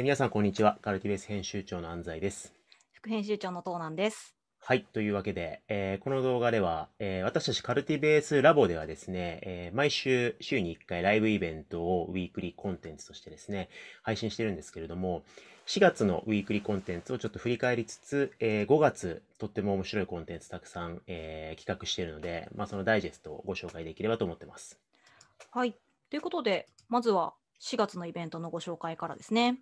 えー、皆さん、こんにちは。カルティベース編集長の安西です。副編集長の東南です。はい。というわけで、えー、この動画では、えー、私たちカルティベースラボではですね、えー、毎週、週に1回ライブイベントをウィークリーコンテンツとしてですね、配信してるんですけれども、4月のウィークリーコンテンツをちょっと振り返りつつ、え5月、とっても面白いコンテンツたくさん、え企画しているので、まあ、そのダイジェストをご紹介できればと思ってます。はい。ということで、まずは4月のイベントのご紹介からですね。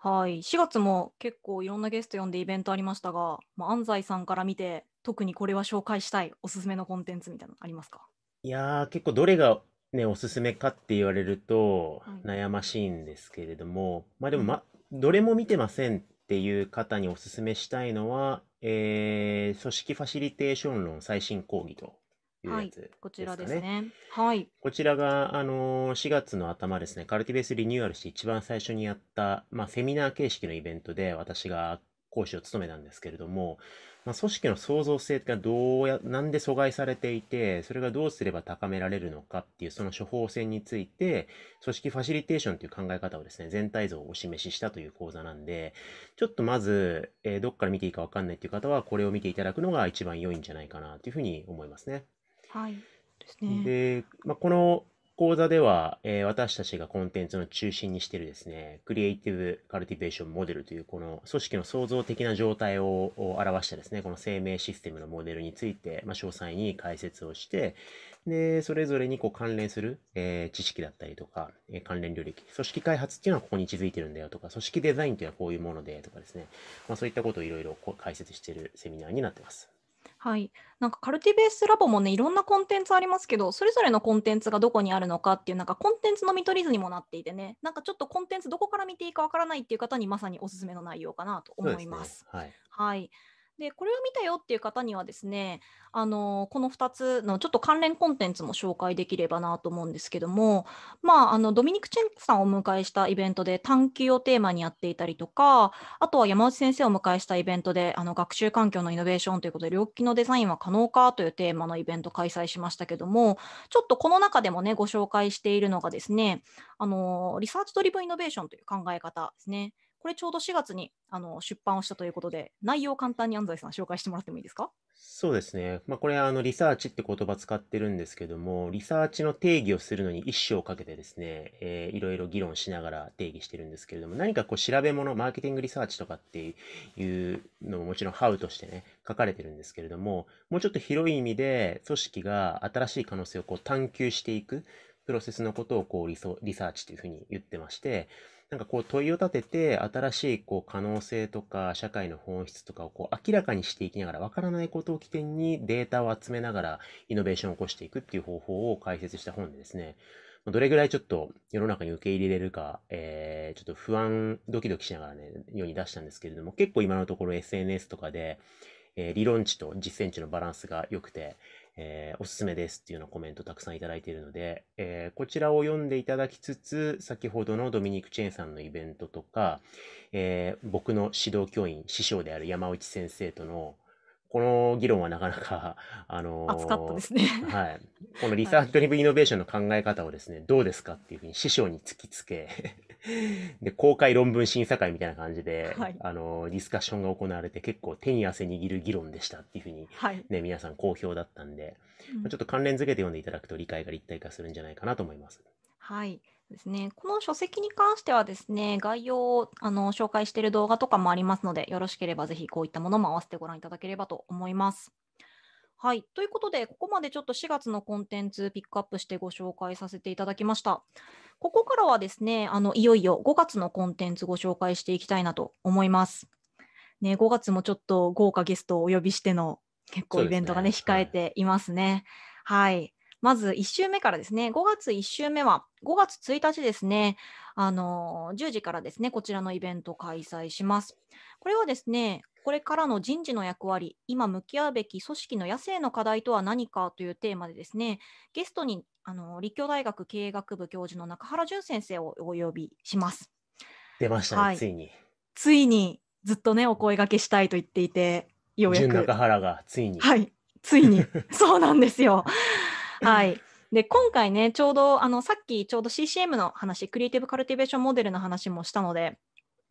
はい、4月も結構いろんなゲスト呼んでイベントありましたが、まあ、安西さんから見て特にこれは紹介したいおすすめのコンテンツみたいなのありますかいやー結構どれがねおすすめかって言われると悩ましいんですけれども、はい、まあでも、ま、どれも見てませんっていう方におすすめしたいのは、えー、組織ファシリテーション論最新講義というやつね。はい、こちらですね。はい。こちらが、あのー、4月の頭ですね、カルティベースリニューアルして一番最初にやった、まあ、セミナー形式のイベントで私が講師を務めたんですけれども、まあ、組織の創造性がどうや、なんで阻害されていて、それがどうすれば高められるのかっていう、その処方箋について、組織ファシリテーションという考え方をですね、全体像をお示ししたという講座なんで、ちょっとまず、えー、どっから見ていいかわかんないっていう方は、これを見ていただくのが一番良いんじゃないかなというふうに思いますね。はい。ですね。で、まあ、この講座では、えー私たちがコンテンツの中心にしているですね、クリエイティブカルティベーションモデルという、この組織の創造的な状態をを表したですね、この生命システムのモデルについて、まあ、詳細に解説をして、で、それぞれにこう関連する、えー知識だったりとか、えー関連領域、組織開発っていうのはここに位置づいてるんだよとか、組織デザインっていうのはこういうものでとかですね、まあ、そういったことをいろいろこう解説しているセミナーになってます。はい、なんかカルティベースラボもねいろんなコンテンツありますけどそれぞれのコンテンツがどこにあるのかっていうなんかコンテンツの見取り図にもなっていてねなんかちょっとコンテンツどこから見ていいかわからないっていう方にまさにおすすめの内容かなと思います。すね、はい、はいでこれを見たよっていう方にはですねあのこの2つのちょっと関連コンテンツも紹介できればなと思うんですけども、まあ、あのドミニク・チェンさんをお迎えしたイベントで探究をテーマにやっていたりとかあとは山内先生をお迎えしたイベントであの学習環境のイノベーションということで両機のデザインは可能かというテーマのイベント開催しましたけどもちょっとこの中でもねご紹介しているのがですねあのリサーチドリブンイノベーションという考え方ですね。これちょうど4月にあの出版をしたということで、内容を簡単に安西さん紹介してもらってもいいですかそうですね。まあ、これあのリサーチって言葉使ってるんですけども、リサーチの定義をするのに一生かけてですね、えー、いろいろ議論しながら定義してるんですけれども、何かこう調べ物、マーケティングリサーチとかっていうのももちろんハウとしてね、書かれてるんですけれども、もうちょっと広い意味で組織が新しい可能性をこう探求していくプロセスのことをこうリソリサーチというふうに言ってまして、なんかこう問いを立てて、新しいこう可能性とか社会の本質とかをこう明らかにしていきながら、わからないことを起点にデータを集めながらイノベーションを起こしていくっていう方法を解説した本でですね、どれぐらいちょっと世の中に受け入れれるか、えー、ちょっと不安、ドキドキしながらね、世に出したんですけれども、結構今のところ SNS とかで、えー、理論値と実践値のバランスが良くて、えー、おすすめですっていうようなコメントたくさんいただいているので、えー、こちらを読んでいただきつつ、先ほどのドミニク・チェーンさんのイベントとか、えー、僕の指導教員、師匠である山内先生との、この議論はなかなか、あのー、熱かったですね。はい。このリサーチドリブイノベーションの考え方をですね、はい、どうですかっていうふうに師匠に突きつけ で、公開論文審査会みたいな感じで、はい、あのー、ディスカッションが行われて結構手に汗握る議論でしたっていうふうに、ね、はい皆さん好評だったんで、うん、ちょっと関連付けて読んでいただくと理解が立体化するんじゃないかなと思います。はい。ですね、この書籍に関してはですね、概要をあの紹介している動画とかもありますので、よろしければぜひこういったものも合わせてご覧いただければと思います。はい。ということで、ここまでちょっと4月のコンテンツピックアップしてご紹介させていただきました。ここからはですね、あの、いよいよ5月のコンテンツご紹介していきたいなと思います。ね、5月もちょっと豪華ゲストをお呼びしての結構イベントがね、ね控えていますね。はい。まず1週目からですね、5月1週目は、5月1日ですね、あの10時からですね、こちらのイベント開催します。これはですね、これからの人事の役割、今向き合うべき組織の野生の課題とは何かというテーマでですね、ゲストにあの立教大学経営学部教授の中原淳先生をお呼びします。出ましたね、はい、ついに。ついにずっとねお声がけしたいと言っていてようやく。中原がついに。はいついに そうなんですよ。はい。で今回ねちょうどあのさっきちょうど CCM の話クリエイティブ・カルティベーションモデルの話もしたので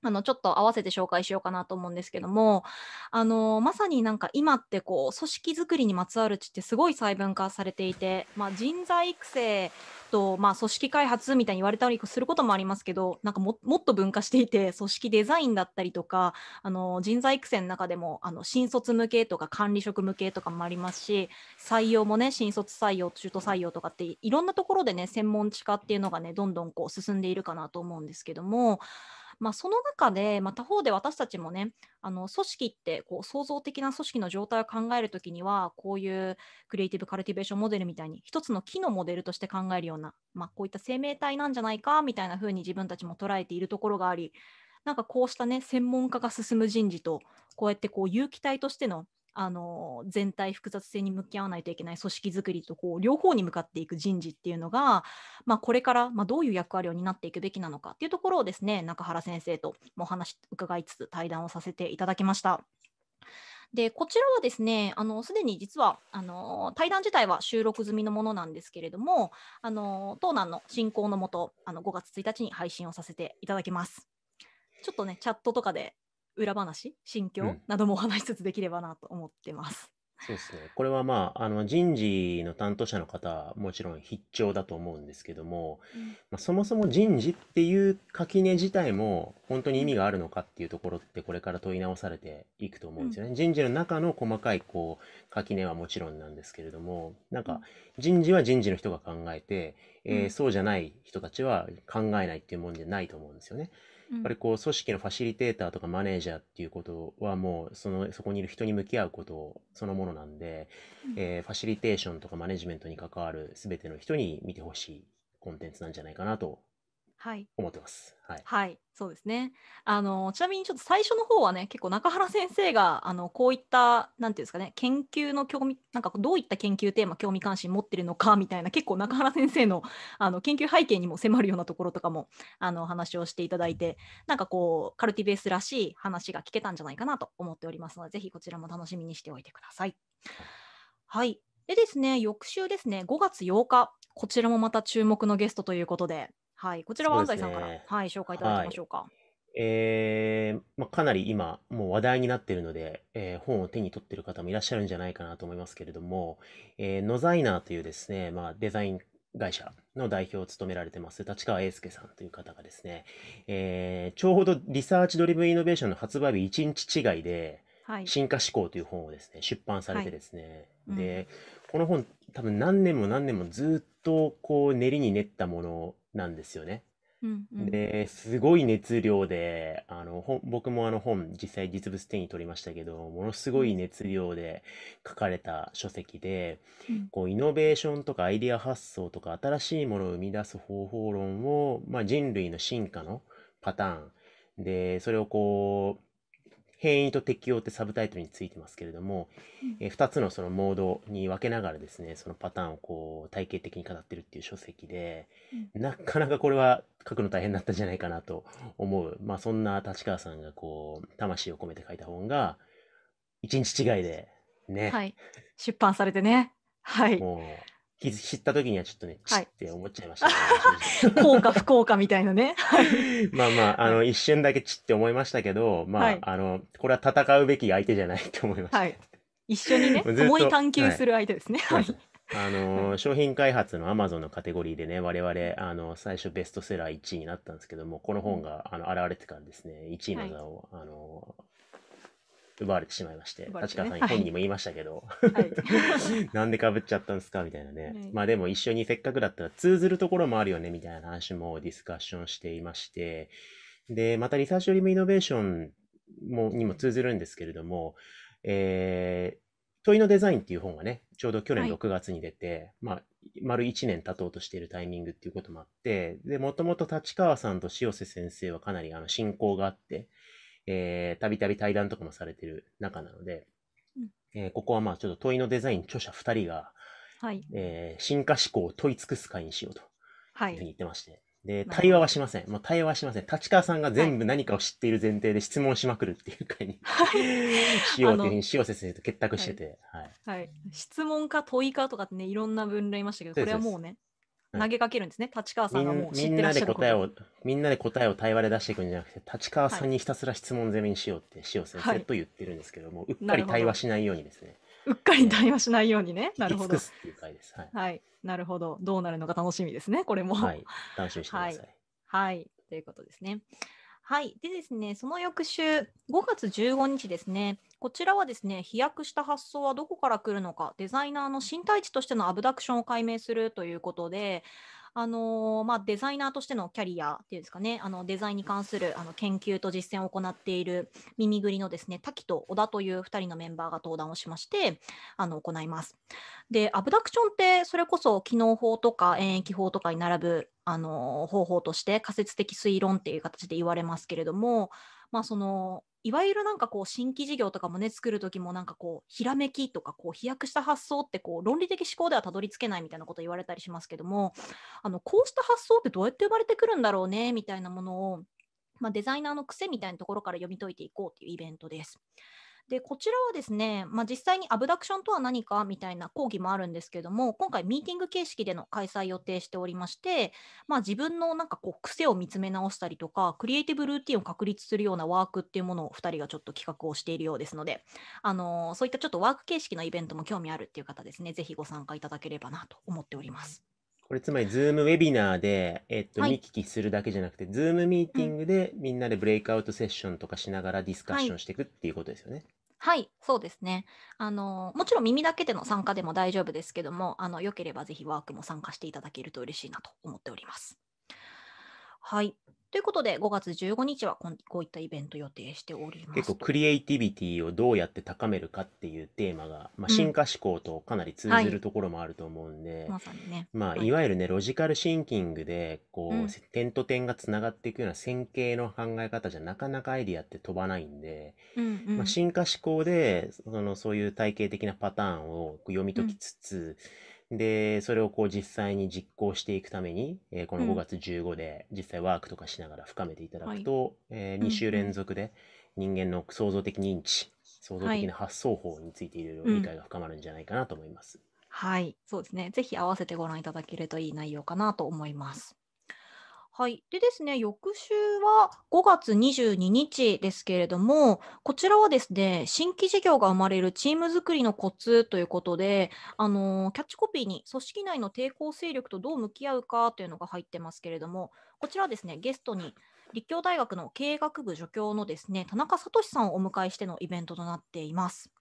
あのちょっと合わせて紹介しようかなと思うんですけどもあのまさになんか今ってこう組織づくりにまつわる地ってすごい細分化されていて、まあ、人材育成と、まあ、組織開発みたいに言われたりすることもありますけどなんかもっと分化していて組織デザインだったりとかあの人材育成の中でもあの新卒向けとか管理職向けとかもありますし採用もね新卒採用中途採用とかっていろんなところでね専門地化っていうのがねどんどんこう進んでいるかなと思うんですけどもまあ、その中で、まあ、他方で私たちもねあの組織ってこう創造的な組織の状態を考える時にはこういうクリエイティブ・カルティベーションモデルみたいに一つの木のモデルとして考えるような、まあ、こういった生命体なんじゃないかみたいな風に自分たちも捉えているところがありなんかこうしたね専門家が進む人事とこうやってこう有機体としてのあの全体複雑性に向き合わないといけない組織づくりとこう両方に向かっていく人事っていうのが、まあ、これから、まあ、どういう役割を担っていくべきなのかっていうところをですね中原先生とお話伺いつつ対談をさせていただきました。でこちらはですねあのすでに実はあの対談自体は収録済みのものなんですけれどもあの当難の進行のもとあの5月1日に配信をさせていただきます。ちょっとねチャットとかで裏話心境などもお話しつつできればなと思ってます。うん、そうですね。これはまあ、あの、人事の担当者の方、はもちろん必聴だと思うんですけども、うん、まあ、そもそも人事っていう垣根自体も本当に意味があるのかっていうところってこれから問い直されていくと思うんですよね。うん、人事の中の細かいこう、垣根はもちろんなんですけれども、なんか人事は人事の人が考えて、えー、そうじゃない人たちは考えないっていうもんじゃないと思うんですよね。やっぱりこう組織のファシリテーターとかマネージャーっていうことはもうそのそこにいる人に向き合うことそのものなんで、えー、ファシリテーションとかマネジメントに関わる全ての人に見てほしいコンテンツなんじゃないかなとはい思ってます。はい、はい、そうですねあのちなみにちょっと最初の方はね結構中原先生があのこういったなんていうんですかね研究の興味なんかどういった研究テーマ興味関心持ってるのかみたいな結構中原先生のあの研究背景にも迫るようなところとかもあの話をしていただいてなんかこうカルティベースらしい話が聞けたんじゃないかなと思っておりますのでぜひこちらも楽しみにしておいてください。はいでですね翌週ですね5月8日こちらもまた注目のゲストということではい、こちらは安西さんから、ね、はい、紹介いただきましょうか。はい、えー、まあ、かなり今、もう話題になっているので、えー、本を手に取っている方もいらっしゃるんじゃないかなと思いますけれども、えー、ノザイナーというですね、まあ、デザイン会社の代表を務められてます立川英介さんという方がですね、えー、ちょうどリサーチドリブンイノベーションの発売日1日違いで、はい、進化思考という本をですね出版されてですね、はい、で、うん、この本多分何年も何年もずっとこう練りに練ったものなんですよね。うんうん、ですごい熱量であの本僕もあの本実際実物手に取りましたけどものすごい熱量で書かれた書籍で、うん、こうイノベーションとかアイデア発想とか新しいものを生み出す方法論を、まあ、人類の進化のパターンでそれをこう変異と適応ってサブタイトルについてますけれども、うん、え2つのそのモードに分けながらですねそのパターンをこう体系的に語ってるっていう書籍で、うん、なかなかこれは書くの大変だったんじゃないかなと思う、まあ、そんな立川さんがこう魂を込めて書いた本が1日違いでね、はい、出版されてね。はい、もう気知った時にはちょっとね、はい、って思っちゃいました、ね。効果不効果みたいなね。まあまあ、あの、一瞬だけちって思いましたけど、まあ、はい、あの、これは戦うべき相手じゃないと思いました。はい、一緒にね、思い探求する相手ですね。はい。あの商品開発のアマゾンのカテゴリーでね、我々、あの、最初ベストセラー1位になったんですけども、この本が、あの、現れてからですね、1位の座を、あの、奪われてしまいまして、立川さん本人にも言いましたけど、なんでかぶっちゃったんですかみたいなね、まあでも一緒にせっかくだったら通ずるところもあるよねみたいな話もディスカッションしていまして、で、またリサーチよりもイノベーションもにも通ずるんですけれども、えー、問いのデザインっていう本がね、ちょうど去年6月に出て、はい、まあ、丸1年経とうとしているタイミングっていうこともあって、で、もともと立川さんと塩瀬先生はかなりあの、親交があって、えー、たびたび対談とかもされてる中なので、うん、えー、ここはまあちょっと問いのデザイン著者2人が、はいえー、進化思考を問い尽くす会にしようというふうに言ってまして、はいで、対話はしません。もう対話はしません。立川さんが全部何かを知っている前提で質問しまくるっていう会に、はい、しようというふうに、塩先生と結託してて、はい、はいはい、質問か問いかとかってね、いろんな分類いましたけど、これはもうね、投げかけるんですね、立川さんがもう知ってらっしゃることみんなで答えを、みんなで答えを対話で出していくんじゃなくて、立川さんにひたすら質問攻めにしようって、塩先生と言ってるんですけども、はい、うっかり対話しないようにですね。うっかり対話しないようにね。なるほど。はい、なるほど。どうなるのか楽しみですね、これも。はい。楽しみにしてください。はい、はい、ということですね。はい。でですね、その翌週、5月15日ですね、こちらはですね、飛躍した発想はどこから来るのか、デザイナーの新体値としてのアブダクションを解明するということで、あのー、まあ、デザイナーとしてのキャリアっていうんですかね、あのデザインに関するあの研究と実践を行っている耳ぐりのですね、滝と小田という2人のメンバーが登壇をしまして、あの行います。で、アブダクションってそれこそ機能法とか演疫法とかに並ぶあの方法として仮説的推論っていう形で言われますけれども、まあ、そのいわゆるなんかこう新規事業とかもね作る時もなんかこうひらめきとかこう飛躍した発想ってこう論理的思考ではたどり着けないみたいなこと言われたりしますけどもあのこうした発想ってどうやって生まれてくるんだろうねみたいなものを、まあ、デザイナーの癖みたいなところから読み解いていこうというイベントです。でこちらはですね、まあ、実際にアブダクションとは何かみたいな講義もあるんですけども今回ミーティング形式での開催予定しておりまして、まあ、自分のなんかこう癖を見つめ直したりとかクリエイティブルーティンを確立するようなワークっていうものを2人がちょっと企画をしているようですので、あのー、そういったちょっとワーク形式のイベントも興味あるっていう方ですねぜひご参加いただければなと思っております。これつまり、ズームウェビナーで、えっと、見聞きするだけじゃなくて、ズームミーティングでみんなでブレイクアウトセッションとかしながらディスカッションしていくっていうことですよね。はい、そうですね。あのもちろん耳だけでの参加でも大丈夫ですけども、あの良ければぜひワークも参加していただけると嬉しいなと思っております。はい。ということで、5月15日はこういったイベント予定しております。結構、クリエイティビティをどうやって高めるかっていうテーマが、まあ、進化思考とかなり通ずるところもあると思うんで、い、まあ、いわゆるね、ロジカルシンキングで、こう、うん、点と点がつながっていくような線形の考え方じゃなかなかアイディアって飛ばないんで、うんうん、まあ、進化思考で、その、そういう体系的なパターンを読み解きつつ、うんで、それをこう実際に実行していくために、えー、この5月15で実際ワークとかしながら深めていただくと、はえー、2週連続で人間の創造的認知、創造的な発想法についていろいろ理解が深まるんじゃないかなと思います。はい、うんはい、そうですね。ぜひ合わせてご覧いただけるといい内容かなと思います。はい、でですね翌週は5月22日ですけれどもこちらはですね新規事業が生まれるチーム作りのコツということで、あのー、キャッチコピーに組織内の抵抗勢力とどう向き合うかというのが入ってますけれどもこちらはですねゲストに立教大学の経営学部助教のですね田中聡さんをお迎えしてのイベントとなっています。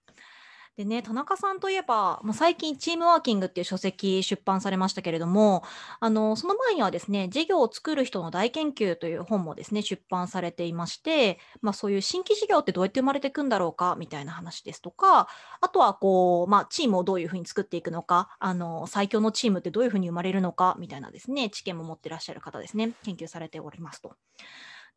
でね、田中さんといえば、もう最近、チームワーキングっていう書籍出版されましたけれども、あの、その前にはですね、事業を作る人の大研究という本もですね、出版されていまして、まあそういう新規事業ってどうやって生まれていくんだろうか、みたいな話ですとか、あとはこう、まあチームをどういうふうに作っていくのか、あの、最強のチームってどういうふうに生まれるのか、みたいなですね、知見も持ってらっしゃる方ですね、研究されておりますと。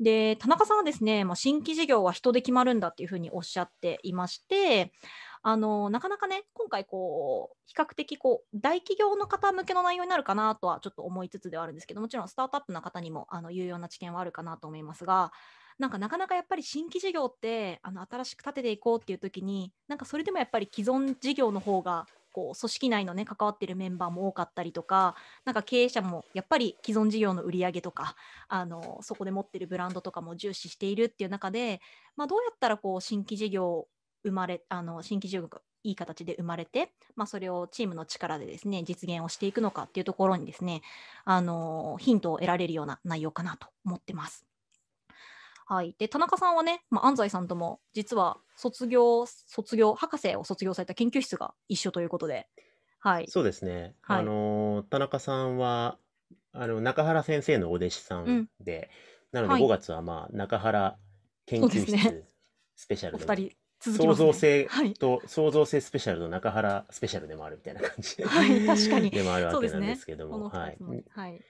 で田中さんはですね、まあ、新規事業は人で決まるんだっていうふうにおっしゃっていましてあのなかなかね今回こう比較的こう大企業の方向けの内容になるかなとはちょっと思いつつではあるんですけどもちろんスタートアップの方にもあの有用な知見はあるかなと思いますがなんかなかなかやっぱり新規事業ってあの新しく立てていこうっていう時になんかそれでもやっぱり既存事業の方がこう組織内のね関わってるメンバーも多かったりとかなんか経営者もやっぱり既存事業の売り上げとかあのそこで持ってるブランドとかも重視しているっていう中で、まあ、どうやったらこう新規事業生まれあの新規事業がいい形で生まれて、まあ、それをチームの力でですね実現をしていくのかっていうところにですねあのヒントを得られるような内容かなと思ってます。はい、で田中さんはね、まあ、安西さんとも実は卒業卒業博士を卒業された研究室が一緒ということで、はい、そうですね、はい、あの田中さんはあの中原先生のお弟子さんで、うん、なので5月はまあ中原研究室スペシャルね、続きま、ね、創造性と創造性スペシャルの中原スペシャルでもあるみたいな感じで、はい、確かにでもあるわけなんですけども。ね、はい、はい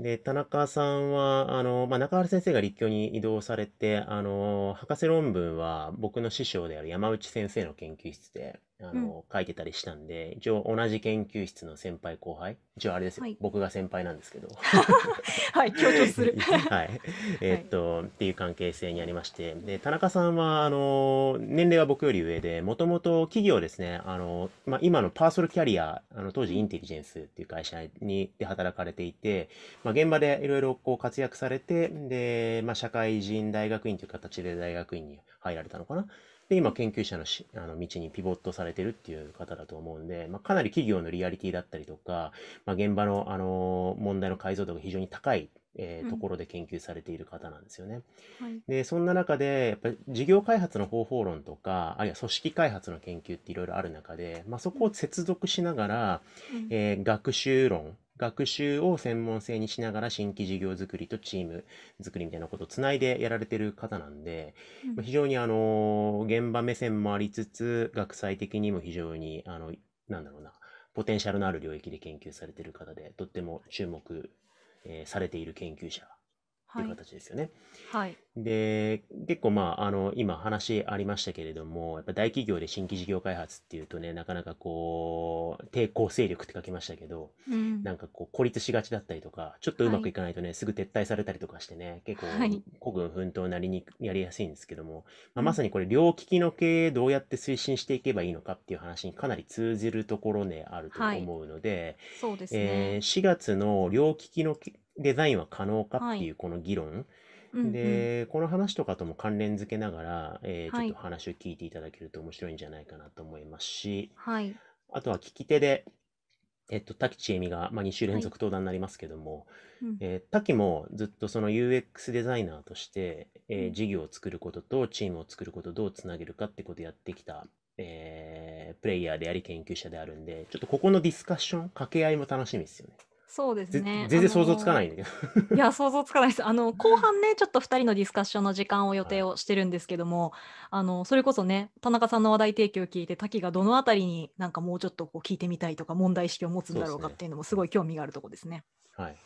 で、田中さんは、あの、まあ、中原先生が立教に移動されて、あの、博士論文は僕の師匠である山内先生の研究室で、あの、書いてたりしたんで、一応同じ研究室の先輩後輩、一応あれですよ、はい、僕が先輩なんですけど。はい、強調する。はい。えー、っと、はい、っていう関係性にありまして、で、田中さんは、あの、年齢は僕より上で、もともと企業ですね、あの、まあ、今のパーソルキャリア、あの、当時インテリジェンスっていう会社に、で働かれていて、まあ、現場でいろいろこう活躍されて、で、まあ、社会人大学院という形で大学院に入られたのかなで、今、研究者のしあの道にピボットされてるっていう方だと思うんで、まあ、かなり企業のリアリティだったりとか、まあ、現場の、あの問題の解像度が非常に高いえー、ところで研究されている方なんですよね。はい、でそんな中でやっぱり事業開発の方法論とかあるいは組織開発の研究っていろいろある中で、まあ、そこを接続しながら、うん、えー、学習論学習を専門性にしながら新規事業作りとチーム作りみたいなことをつないでやられてる方なんで、うん、非常にあの、現場目線もありつつ、学際的にも非常に、あの、なんだろうな、ポテンシャルのある領域で研究されてる方で、とっても注目、えー、されている研究者っていう形ですよね。はい。で、結構まあ、あの、今話ありましたけれども、やっぱ大企業で新規事業開発っていうとね、なかなかこう、抵抗勢力って書きましたけど、うん、なんかこう、孤立しがちだったりとか、ちょっとうまくいかないとね、はい、すぐ撤退されたりとかしてね、結構、孤軍奮闘なりにやりやすいんですけども、はい、まあ、まさにこれ、両利きの経営どうやって推進していけばいいのかっていう話にかなり通じるところで、ね、あると思うので、はい、そうですね。えー、4月の両利きのデザインは可能かっていうこの議論、で、この話とかとも関連づけながら、えーちょっと話を聞いていただけると面白いんじゃないかなと思いますし、はい。あとは聞き手で、えっと、滝千恵美が、まあ、2週連続登壇になりますけども、うん。えー滝もずっとその UX デザイナーとして、えー事業を作ることとチームを作ることをどうつなげるかってことをやってきた、えープレイヤーであり研究者であるんで、ちょっとここのディスカッション、掛け合いも楽しみですよね。そうですね。全然想像つかないんだけど。いや、想像つかないです。あの、後半ね、ちょっと2人のディスカッションの時間を予定をしてるんですけども、あの、それこそね、田中さんの話題提供を聞いて、滝がどのあたりになんかもうちょっとこう聞いてみたいとか、問題意識を持つんだろうかっていうのもすごい興味があるとこですね。はい。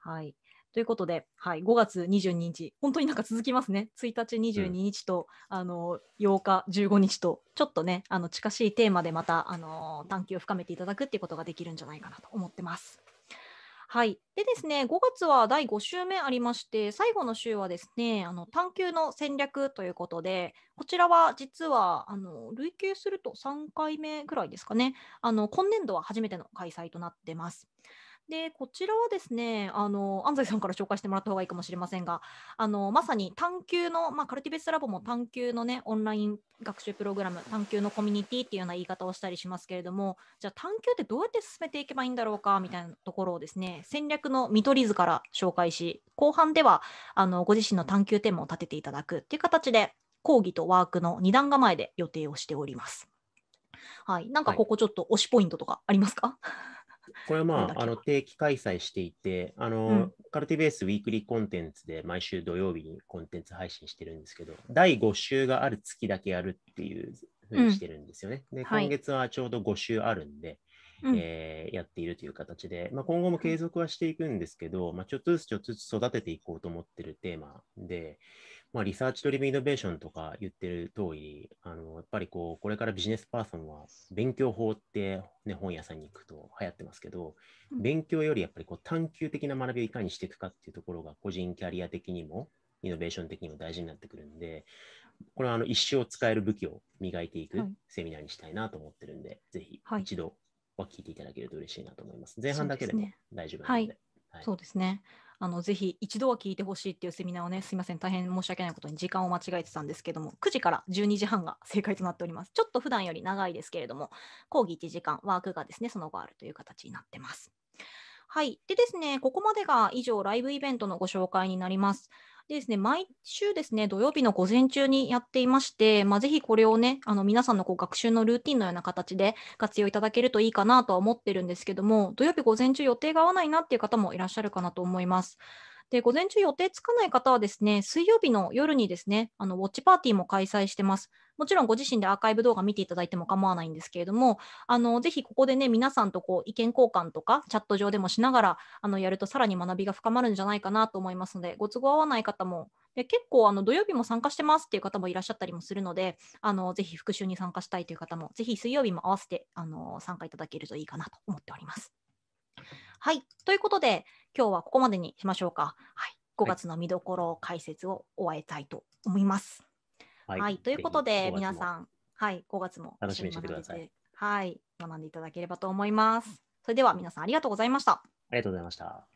はいということで、はい、5月22日、本当になんか続きますね、1日、22日と、うん、あの8日、15日と、ちょっとね、あの近しいテーマでまたあの探求を深めていただくっていうことができるんじゃないかなと思ってます。はい。でですね、5月は第5週目ありまして、最後の週はですね、あの探究の戦略ということで、こちらは実はあの累計すると3回目ぐらいですかね、あの今年度は初めての開催となってます。で、こちらはですね、あの、安西さんから紹介してもらった方がいいかもしれませんが、あの、まさに探究の、まあ、カルティベースラボも探究のね、オンライン学習プログラム、探究のコミュニティっていうような言い方をしたりしますけれども、じゃあ探究ってどうやって進めていけばいいんだろうか、みたいなところをですね、戦略の見取り図から紹介し、後半では、あの、ご自身の探究テーマを立てていただくっていう形で、講義とワークの2段構えで予定をしております。はい、なんかここちょっと推しポイントとかありますか、はいこれはまあ、あの定期開催していて、あの、うん、カルティベースウィークリーコンテンツで毎週土曜日にコンテンツ配信してるんですけど、第5週がある月だけやるっていうふうにしてるんですよね。うん、で、今月はちょうど5週あるんで、はい、えー、やっているという形で、まあ、今後も継続はしていくんですけど、まあ、ちょっとずつちょっとずつ育てていこうと思ってるテーマで、まあ、リサーチドリブンイノベーションとか言ってる通り、あのやっぱりこうこれからビジネスパーソンは勉強法って、ね、本屋さんに行くと流行ってますけど、勉強よりやっぱりこう探究的な学びをいかにしていくかっていうところが個人キャリア的にもイノベーション的にも大事になってくるんで、これはあの一生使える武器を磨いていくセミナーにしたいなと思ってるんで、はい、ぜひ一度は聞いていただけると嬉しいなと思います。前半だけでも大丈夫なので。はい、そうですね。あのぜひ一度は聞いてほしいっていうセミナーをね、すみません、大変申し訳ないことに時間を間違えてたんですけども、9時から12時半が正解となっております。ちょっと普段より長いですけれども、講義1時間、ワークがですね、その後あるという形になってます。はい。でですね、ここまでが以上、ライブイベントのご紹介になります。でですね、毎週ですね、土曜日の午前中にやっていまして、まあ、ぜひこれをね、あの皆さんのこう学習のルーティンのような形で活用いただけるといいかなとは思ってるんですけども、土曜日午前中予定が合わないなっていう方もいらっしゃるかなと思います。で、午前中予定つかない方はですね、水曜日の夜にですね、あのウォッチパーティーも開催してます。もちろんご自身でアーカイブ動画見ていただいても構わないんですけれども、あのぜひここでね、皆さんとこう意見交換とか、チャット上でもしながらあのやると、さらに学びが深まるんじゃないかなと思いますので、ご都合合わない方も、で結構あの土曜日も参加してますっていう方もいらっしゃったりもするので、あのぜひ復習に参加したいという方も、ぜひ水曜日も合わせてあの参加いただけるといいかなと思っております。はい。ということで、今日はここまでにしましょうか。はい、5月の見どころ解説を終えたいと思います。はいはい、はい、ということで、皆さん、はい、5月も楽しみにしてください。はい、学んでいただければと思います。それでは皆さんありがとうございました。ありがとうございました。